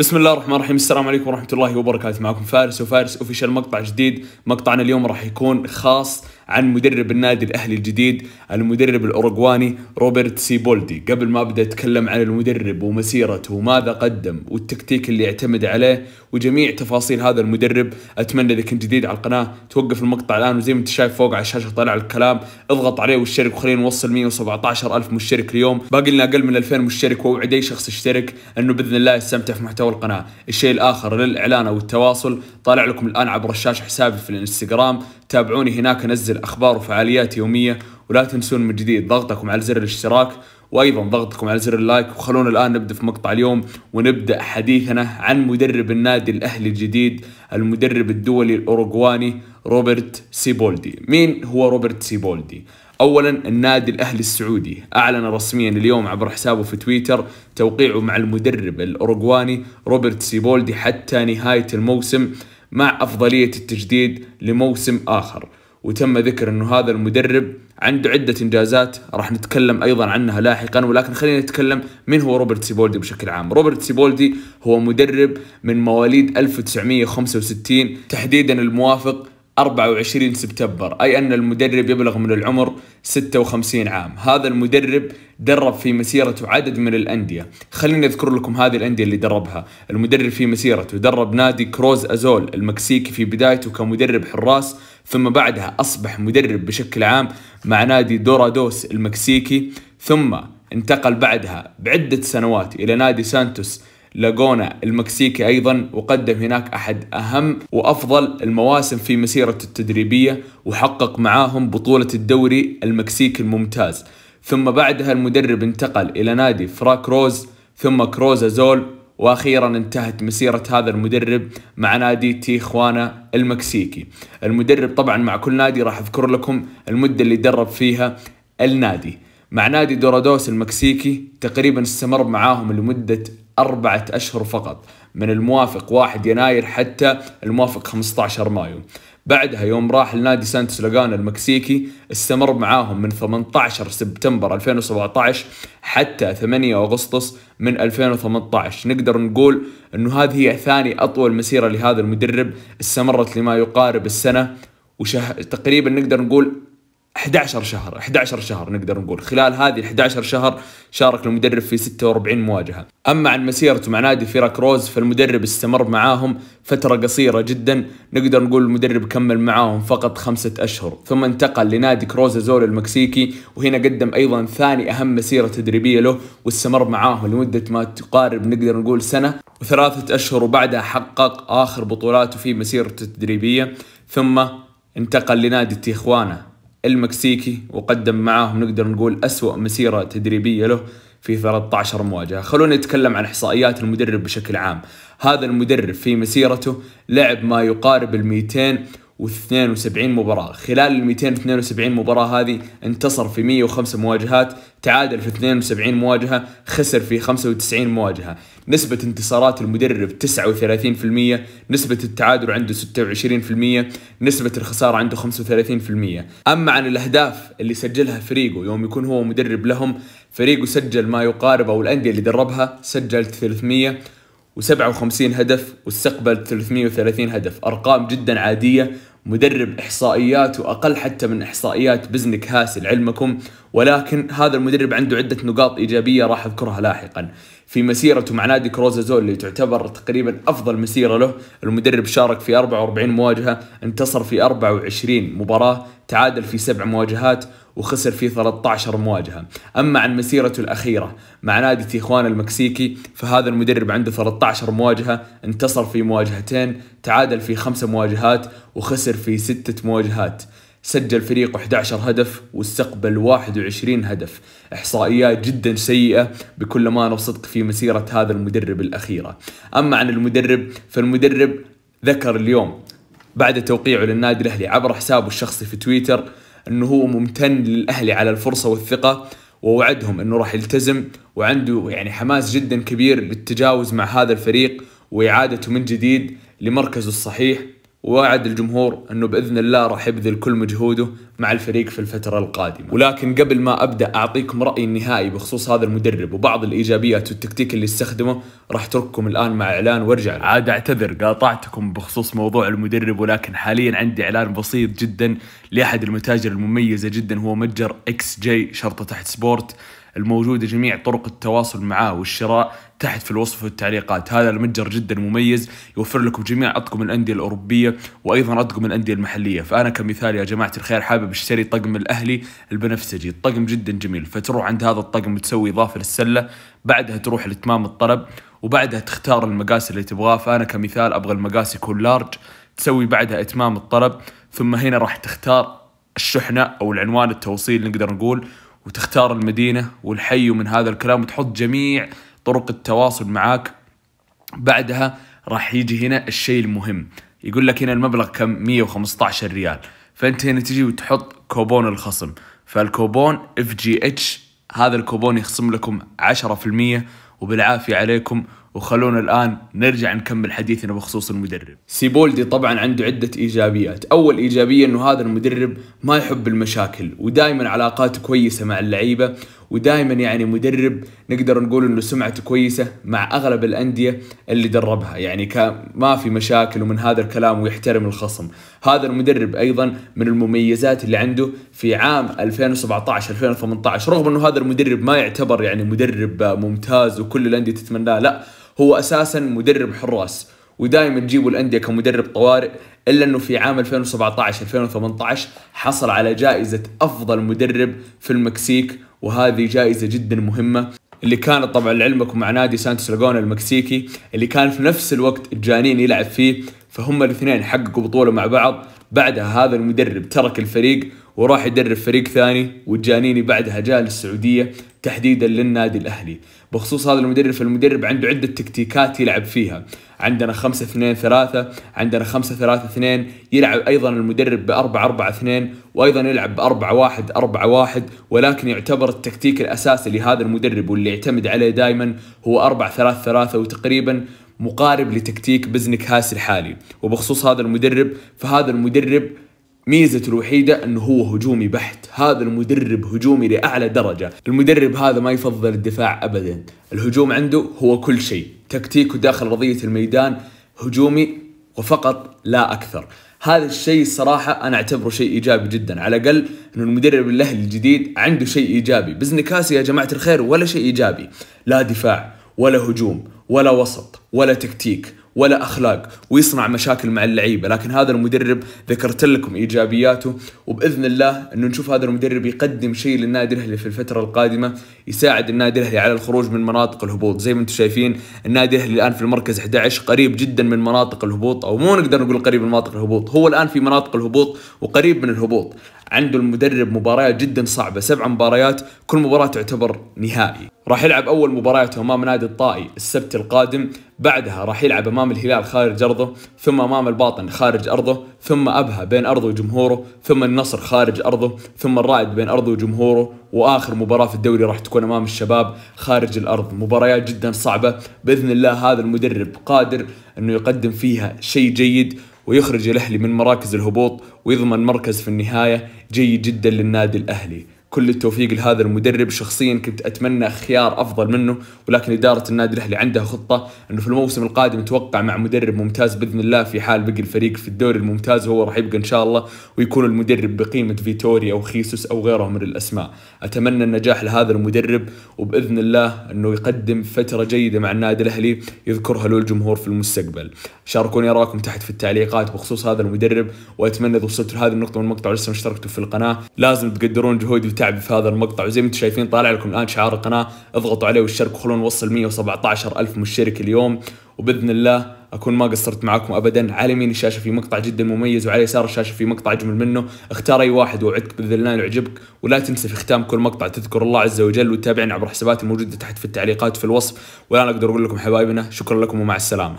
بسم الله الرحمن الرحيم السلام عليكم ورحمة الله وبركاته معكم فارس وفارس اوفيشال مقطع جديد مقطعنا اليوم راح يكون خاص عن مدرب النادي الاهلي الجديد المدرب الاوروغواني روبرت سيبولدي قبل ما ابدا اتكلم عن المدرب ومسيرته وماذا قدم والتكتيك اللي اعتمد عليه وجميع تفاصيل هذا المدرب اتمنى اذا كنت جديد على القناه توقف المقطع الان وزي ما انت شايف فوق على الشاشه طلع الكلام اضغط عليه واشترك وخلينا نوصل 117 الف مشترك اليوم باقي لنا اقل من 2000 مشترك واوعد اي شخص يشترك انه باذن الله يستمتع في محتوى القناه الشيء الاخر للاعلان او التواصل طالع لكم الان عبر الشاشه حسابي في الانستغرام تابعوني هناك انزل اخبار وفعاليات يوميه ولا تنسون من جديد ضغطكم على زر الاشتراك وايضا ضغطكم على زر اللايك وخلونا الان نبدا في مقطع اليوم ونبدا حديثنا عن مدرب النادي الاهلي الجديد المدرب الدولي الاوروغواني روبرت سيبولدي مين هو روبرت سيبولدي اولا النادي الاهلي السعودي اعلن رسميا اليوم عبر حسابه في تويتر توقيعه مع المدرب الاوروغواني روبرت سيبولدي حتى نهايه الموسم مع أفضلية التجديد لموسم آخر وتم ذكر أنه هذا المدرب عنده عدة إنجازات راح نتكلم أيضا عنها لاحقا ولكن خلينا نتكلم من هو روبرت سيبولدي بشكل عام روبرت سيبولدي هو مدرب من مواليد 1965 تحديدا الموافق 24 سبتمبر أي أن المدرب يبلغ من العمر 56 عام هذا المدرب درب في مسيرته عدد من الأندية خليني أذكر لكم هذه الأندية اللي دربها المدرب في مسيرته درب نادي كروز أزول المكسيكي في بدايته كمدرب حراس ثم بعدها أصبح مدرب بشكل عام مع نادي دورادوس المكسيكي ثم انتقل بعدها بعدة سنوات إلى نادي سانتوس لاجونا المكسيكي أيضا وقدم هناك أحد أهم وأفضل المواسم في مسيرته التدريبية وحقق معاهم بطولة الدوري المكسيكي الممتاز ثم بعدها المدرب انتقل إلى نادي فراك روز ثم كروز أزول واخيرا انتهت مسيره هذا المدرب مع نادي تيخوانا المكسيكي. المدرب طبعا مع كل نادي راح اذكر لكم المده اللي درب فيها النادي. مع نادي دورادوس المكسيكي تقريبا استمر معاهم لمده أربعة أشهر فقط من الموافق 1 يناير حتى الموافق 15 مايو بعدها يوم راح لنادي سانتوس لاغانا المكسيكي استمر معاهم من 18 سبتمبر 2017 حتى 8 اغسطس من 2018 نقدر نقول انه هذه هي ثاني اطول مسيره لهذا المدرب استمرت لما يقارب السنه وشه... تقريبا نقدر نقول 11 شهر 11 شهر نقدر نقول خلال هذه 11 شهر شارك المدرب في 46 مواجهة أما عن مسيرته مع نادي فيراك روز فالمدرب استمر معاهم فترة قصيرة جدا نقدر نقول المدرب كمل معاهم فقط خمسة أشهر ثم انتقل لنادي زول المكسيكي وهنا قدم أيضا ثاني أهم مسيرة تدريبية له واستمر معاهم لمدة ما تقارب نقدر نقول سنة وثلاثة أشهر وبعدها حقق آخر بطولاته في مسيرته التدريبية ثم انتقل لنادي تيخوانا المكسيكي وقدم معاهم نقدر نقول أسوأ مسيرة تدريبية له في 13 مواجهة خلونا نتكلم عن إحصائيات المدرب بشكل عام هذا المدرب في مسيرته لعب ما يقارب الميتين 272 مباراة خلال ال 272 مباراة هذه انتصر في 105 مواجهات تعادل في 72 مواجهة خسر في 95 مواجهة نسبة انتصارات المدرب 39% نسبة التعادل عنده 26% نسبة الخسارة عنده 35% أما عن الأهداف اللي سجلها فريقه يوم يكون هو مدرب لهم فريقه سجل ما يقارب أو الأندية اللي دربها سجلت 300 و57 هدف واستقبل 330 هدف أرقام جدا عادية مدرب احصائيات واقل حتى من احصائيات بزنك هاس علمكم ولكن هذا المدرب عنده عده نقاط ايجابيه راح اذكرها لاحقا في مسيرته مع نادي كروزازول اللي تعتبر تقريبا افضل مسيره له المدرب شارك في 44 مواجهه انتصر في 24 مباراه تعادل في سبع مواجهات وخسر في 13 مواجهة أما عن مسيرته الأخيرة مع نادي تيخوان المكسيكي فهذا المدرب عنده 13 مواجهة انتصر في مواجهتين تعادل في خمسة مواجهات وخسر في ستة مواجهات سجل فريقه 11 هدف واستقبل 21 هدف إحصائيات جدا سيئة بكل ما نصدق في مسيرة هذا المدرب الأخيرة أما عن المدرب فالمدرب ذكر اليوم بعد توقيعه للنادي الأهلي عبر حسابه الشخصي في تويتر انه هو ممتن للاهلي على الفرصه والثقه ووعدهم انه راح يلتزم وعنده يعني حماس جدا كبير للتجاوز مع هذا الفريق واعادته من جديد لمركزه الصحيح ووعد الجمهور انه باذن الله راح يبذل كل مجهوده مع الفريق في الفتره القادمه، ولكن قبل ما ابدا اعطيكم رايي النهائي بخصوص هذا المدرب وبعض الايجابيات والتكتيك اللي استخدمه راح اترككم الان مع اعلان وارجع عاد اعتذر قاطعتكم بخصوص موضوع المدرب ولكن حاليا عندي اعلان بسيط جدا لاحد المتاجر المميزه جدا هو متجر اكس جي شرطه تحت سبورت الموجودة جميع طرق التواصل معاه والشراء تحت في الوصف والتعليقات هذا المتجر جدا مميز يوفر لكم جميع أطقم الأندية الأوروبية وأيضا أطقم الأندية المحلية فأنا كمثال يا جماعة الخير حابب اشتري طقم الأهلي البنفسجي الطقم جدا جميل فتروح عند هذا الطقم تسوي إضافة للسلة بعدها تروح لإتمام الطلب وبعدها تختار المقاس اللي تبغاه فأنا كمثال أبغى المقاس يكون لارج تسوي بعدها إتمام الطلب ثم هنا راح تختار الشحنة أو العنوان التوصيل نقدر نقول وتختار المدينة والحي ومن هذا الكلام وتحط جميع طرق التواصل معاك بعدها راح يجي هنا الشيء المهم يقول لك هنا المبلغ كم 115 ريال فانت هنا تجي وتحط كوبون الخصم فالكوبون اف جي اتش هذا الكوبون يخصم لكم 10% وبالعافية عليكم وخلونا الآن نرجع نكمل حديثنا بخصوص المدرب سيبولدي طبعا عنده عدة إيجابيات أول إيجابية أنه هذا المدرب ما يحب المشاكل ودائما علاقاته كويسة مع اللعيبة ودائما يعني مدرب نقدر نقول انه سمعته كويسه مع اغلب الانديه اللي دربها يعني ما في مشاكل ومن هذا الكلام ويحترم الخصم هذا المدرب ايضا من المميزات اللي عنده في عام 2017 2018 رغم انه هذا المدرب ما يعتبر يعني مدرب ممتاز وكل الانديه تتمناه لا هو اساسا مدرب حراس ودائما تجيبوا الانديه كمدرب طوارئ الا انه في عام 2017 2018 حصل على جائزه افضل مدرب في المكسيك وهذه جائزه جدا مهمه اللي كانت طبعا لعلمكم مع نادي سانتوس لاجونا المكسيكي اللي كان في نفس الوقت الجانين يلعب فيه فهم الاثنين حققوا بطوله مع بعض بعدها هذا المدرب ترك الفريق وراح يدرب فريق ثاني وجانيني بعدها جاء للسعودية تحديدا للنادي الأهلي بخصوص هذا المدرب فالمدرب عنده عدة تكتيكات يلعب فيها عندنا 5 2 3 عندنا 5 3 2 يلعب ايضا المدرب ب 4 4 2 وايضا يلعب ب 4 1 4 1 ولكن يعتبر التكتيك الاساسي لهذا المدرب واللي يعتمد عليه دائما هو 4 3 3 وتقريبا مقارب لتكتيك بزنك هاس الحالي وبخصوص هذا المدرب فهذا المدرب ميزته الوحيدة انه هو هجومي بحت، هذا المدرب هجومي لاعلى درجة، المدرب هذا ما يفضل الدفاع ابدا، الهجوم عنده هو كل شيء، تكتيكه داخل رضية الميدان هجومي وفقط لا اكثر. هذا الشيء الصراحة أنا أعتبره شيء إيجابي جدا على الأقل أنه المدرب الأهلي الجديد عنده شيء إيجابي بزنكاسي يا جماعة الخير ولا شيء إيجابي لا دفاع ولا هجوم ولا وسط ولا تكتيك ولا اخلاق ويصنع مشاكل مع اللعيبه لكن هذا المدرب ذكرت لكم ايجابياته وباذن الله انه نشوف هذا المدرب يقدم شيء للنادي الاهلي في الفتره القادمه يساعد النادي الاهلي على الخروج من مناطق الهبوط زي ما انتم شايفين النادي الاهلي الان في المركز 11 قريب جدا من مناطق الهبوط او مو نقدر نقول قريب من مناطق الهبوط هو الان في مناطق الهبوط وقريب من الهبوط عنده المدرب مباريات جدا صعبة سبع مباريات كل مباراة تعتبر نهائي راح يلعب أول مبارياته أمام نادي الطائي السبت القادم بعدها راح يلعب أمام الهلال خارج أرضه ثم أمام الباطن خارج أرضه ثم أبها بين أرضه وجمهوره ثم النصر خارج أرضه ثم الرائد بين أرضه وجمهوره وآخر مباراة في الدوري راح تكون أمام الشباب خارج الأرض مباريات جدا صعبة بإذن الله هذا المدرب قادر أنه يقدم فيها شيء جيد ويخرج الأهلي من مراكز الهبوط ويضمن مركز في النهاية جيد جدا للنادي الأهلي كل التوفيق لهذا المدرب شخصيا كنت اتمنى خيار افضل منه ولكن اداره النادي الاهلي عندها خطه انه في الموسم القادم يتوقع مع مدرب ممتاز باذن الله في حال بقي الفريق في الدوري الممتاز وهو راح يبقى ان شاء الله ويكون المدرب بقيمه فيتوريا او خيسوس او غيره من الاسماء اتمنى النجاح لهذا المدرب وباذن الله انه يقدم فتره جيده مع النادي الاهلي يذكرها له الجمهور في المستقبل شاركوني اراءكم تحت في التعليقات بخصوص هذا المدرب واتمنى اذا وصلتوا لهذه النقطه من المقطع ولسه ما اشتركتوا في القناه لازم تقدرون جهودي تعب في هذا المقطع وزي ما انتم شايفين طالع لكم الان شعار القناه اضغطوا عليه واشتركوا خلونا نوصل 117 الف مشترك اليوم وباذن الله اكون ما قصرت معاكم ابدا على يمين الشاشه في مقطع جدا مميز وعلى يسار الشاشه في مقطع اجمل منه اختار اي واحد واوعدك باذن الله يعجبك ولا تنسى في ختام كل مقطع تذكر الله عز وجل وتتابعني عبر حساباتي الموجوده تحت في التعليقات في الوصف ولا اقدر اقول لكم حبايبنا شكرا لكم ومع السلامه